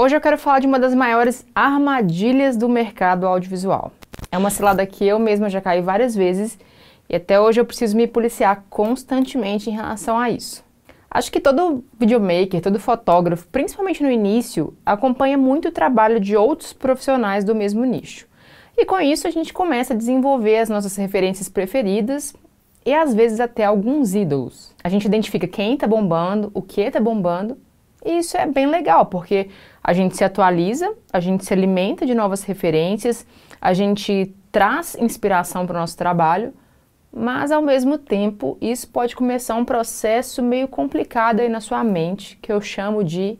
Hoje eu quero falar de uma das maiores armadilhas do mercado audiovisual. É uma cilada que eu mesma já caí várias vezes e até hoje eu preciso me policiar constantemente em relação a isso. Acho que todo videomaker, todo fotógrafo, principalmente no início, acompanha muito o trabalho de outros profissionais do mesmo nicho. E com isso a gente começa a desenvolver as nossas referências preferidas e às vezes até alguns ídolos. A gente identifica quem está bombando, o que está bombando e isso é bem legal, porque a gente se atualiza, a gente se alimenta de novas referências, a gente traz inspiração para o nosso trabalho, mas ao mesmo tempo isso pode começar um processo meio complicado aí na sua mente, que eu chamo de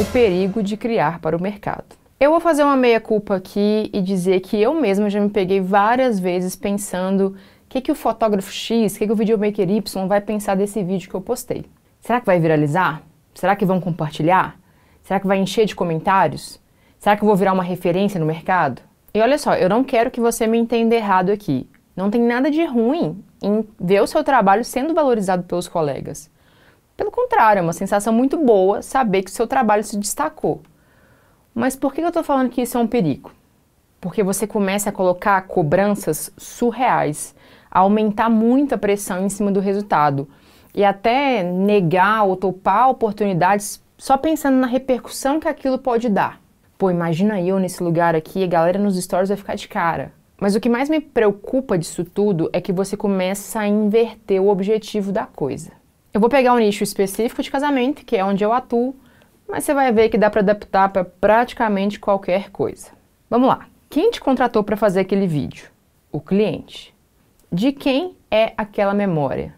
o perigo de criar para o mercado. Eu vou fazer uma meia-culpa aqui e dizer que eu mesma já me peguei várias vezes pensando o que, que o fotógrafo X, o que, que o videomaker Y vai pensar desse vídeo que eu postei. Será que vai viralizar? Será que vão compartilhar? Será que vai encher de comentários? Será que eu vou virar uma referência no mercado? E olha só, eu não quero que você me entenda errado aqui. Não tem nada de ruim em ver o seu trabalho sendo valorizado pelos colegas. Pelo contrário, é uma sensação muito boa saber que o seu trabalho se destacou. Mas por que eu estou falando que isso é um perigo? Porque você começa a colocar cobranças surreais, a aumentar muito a pressão em cima do resultado e até negar ou topar oportunidades só pensando na repercussão que aquilo pode dar. Pô, imagina eu nesse lugar aqui, a galera nos stories vai ficar de cara. Mas o que mais me preocupa disso tudo é que você começa a inverter o objetivo da coisa. Eu vou pegar um nicho específico de casamento, que é onde eu atuo, mas você vai ver que dá para adaptar para praticamente qualquer coisa. Vamos lá. Quem te contratou para fazer aquele vídeo? O cliente. De quem é aquela memória?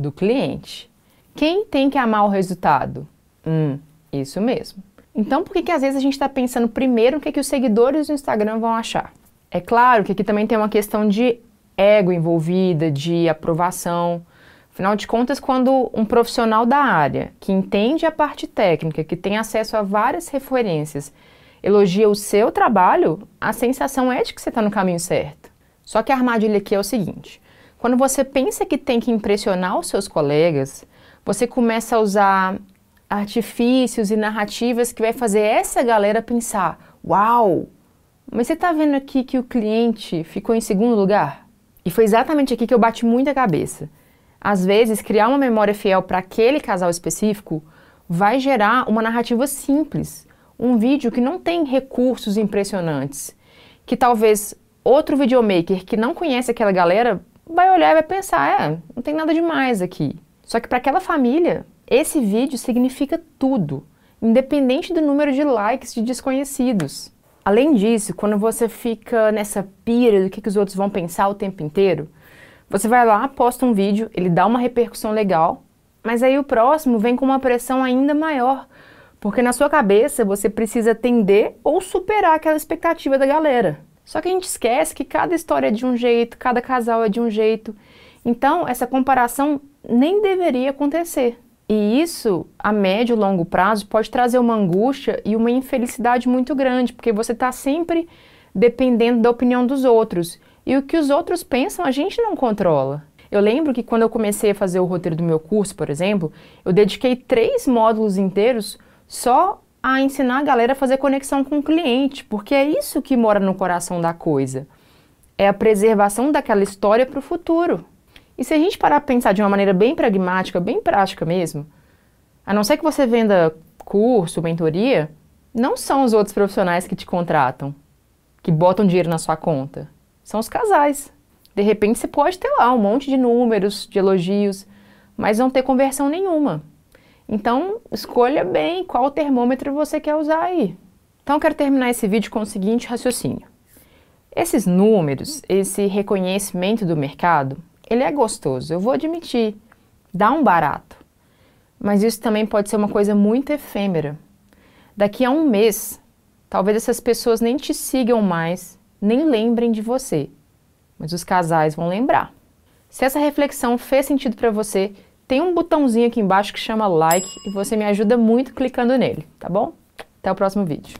do cliente. Quem tem que amar o resultado? Hum, isso mesmo. Então, por que, que às vezes a gente está pensando primeiro o que, que os seguidores do Instagram vão achar? É claro que aqui também tem uma questão de ego envolvida, de aprovação. Afinal de contas, quando um profissional da área que entende a parte técnica, que tem acesso a várias referências, elogia o seu trabalho, a sensação é de que você está no caminho certo. Só que a armadilha aqui é o seguinte: quando você pensa que tem que impressionar os seus colegas, você começa a usar artifícios e narrativas que vai fazer essa galera pensar: "Uau! Mas você está vendo aqui que o cliente ficou em segundo lugar?" E foi exatamente aqui que eu bati muita cabeça. Às vezes, criar uma memória fiel para aquele casal específico vai gerar uma narrativa simples, um vídeo que não tem recursos impressionantes, que talvez outro videomaker que não conhece aquela galera vai olhar e vai pensar, é, não tem nada demais aqui. Só que para aquela família, esse vídeo significa tudo, independente do número de likes de desconhecidos. Além disso, quando você fica nessa pira do que, que os outros vão pensar o tempo inteiro, você vai lá, posta um vídeo, ele dá uma repercussão legal, mas aí o próximo vem com uma pressão ainda maior, porque na sua cabeça você precisa atender ou superar aquela expectativa da galera. Só que a gente esquece que cada história é de um jeito, cada casal é de um jeito. Então, essa comparação nem deveria acontecer. E isso, a médio e longo prazo, pode trazer uma angústia e uma infelicidade muito grande, porque você está sempre dependendo da opinião dos outros. E o que os outros pensam, a gente não controla. Eu lembro que quando eu comecei a fazer o roteiro do meu curso, por exemplo, eu dediquei três módulos inteiros só a ensinar a galera a fazer conexão com o cliente, porque é isso que mora no coração da coisa. É a preservação daquela história para o futuro. E se a gente parar para pensar de uma maneira bem pragmática, bem prática mesmo, a não ser que você venda curso, mentoria, não são os outros profissionais que te contratam, que botam dinheiro na sua conta. São os casais. De repente você pode ter lá um monte de números, de elogios, mas não ter conversão nenhuma. Então, escolha bem qual termômetro você quer usar aí. Então, quero terminar esse vídeo com o seguinte raciocínio. Esses números, esse reconhecimento do mercado, ele é gostoso, eu vou admitir, dá um barato. Mas isso também pode ser uma coisa muito efêmera. Daqui a um mês, talvez essas pessoas nem te sigam mais, nem lembrem de você, mas os casais vão lembrar. Se essa reflexão fez sentido para você, tem um botãozinho aqui embaixo que chama like e você me ajuda muito clicando nele, tá bom? Até o próximo vídeo.